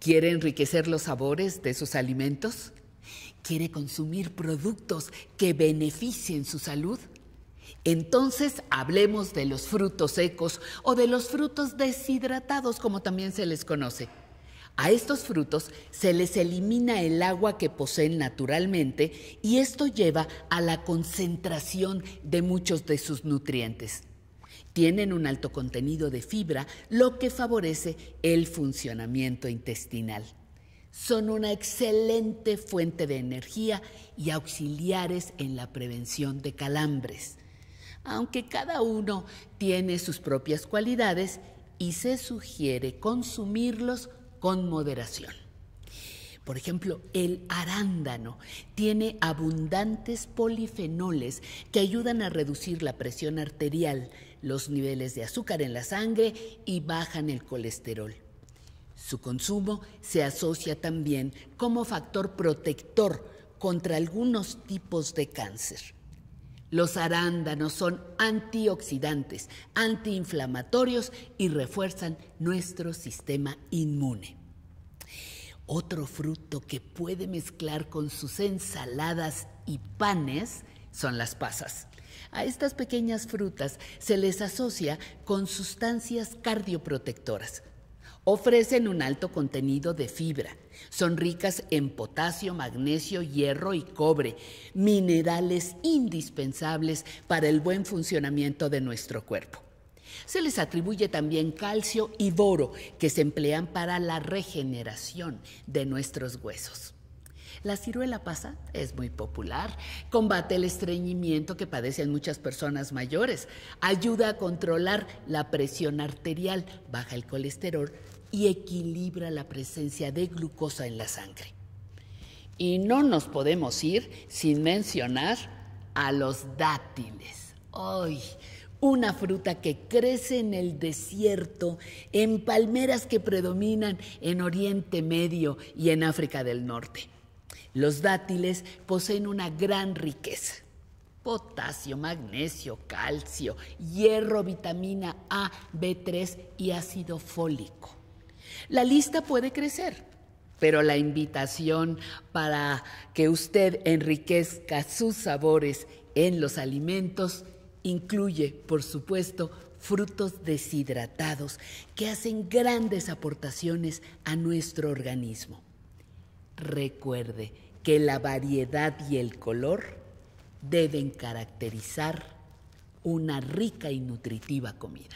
quiere enriquecer los sabores de sus alimentos, quiere consumir productos que beneficien su salud. Entonces hablemos de los frutos secos o de los frutos deshidratados, como también se les conoce. A estos frutos se les elimina el agua que poseen naturalmente y esto lleva a la concentración de muchos de sus nutrientes. Tienen un alto contenido de fibra, lo que favorece el funcionamiento intestinal. Son una excelente fuente de energía y auxiliares en la prevención de calambres. Aunque cada uno tiene sus propias cualidades y se sugiere consumirlos con moderación. Por ejemplo, el arándano tiene abundantes polifenoles que ayudan a reducir la presión arterial, los niveles de azúcar en la sangre y bajan el colesterol. Su consumo se asocia también como factor protector contra algunos tipos de cáncer. Los arándanos son antioxidantes, antiinflamatorios y refuerzan nuestro sistema inmune. Otro fruto que puede mezclar con sus ensaladas y panes son las pasas. A estas pequeñas frutas se les asocia con sustancias cardioprotectoras. Ofrecen un alto contenido de fibra. Son ricas en potasio, magnesio, hierro y cobre, minerales indispensables para el buen funcionamiento de nuestro cuerpo. Se les atribuye también calcio y boro, que se emplean para la regeneración de nuestros huesos. La ciruela pasa es muy popular, combate el estreñimiento que padecen muchas personas mayores, ayuda a controlar la presión arterial, baja el colesterol y equilibra la presencia de glucosa en la sangre. Y no nos podemos ir sin mencionar a los dátiles. ¡Ay! Una fruta que crece en el desierto, en palmeras que predominan en Oriente Medio y en África del Norte. Los dátiles poseen una gran riqueza. Potasio, magnesio, calcio, hierro, vitamina A, B3 y ácido fólico. La lista puede crecer, pero la invitación para que usted enriquezca sus sabores en los alimentos incluye, por supuesto, frutos deshidratados que hacen grandes aportaciones a nuestro organismo. Recuerde que la variedad y el color deben caracterizar una rica y nutritiva comida.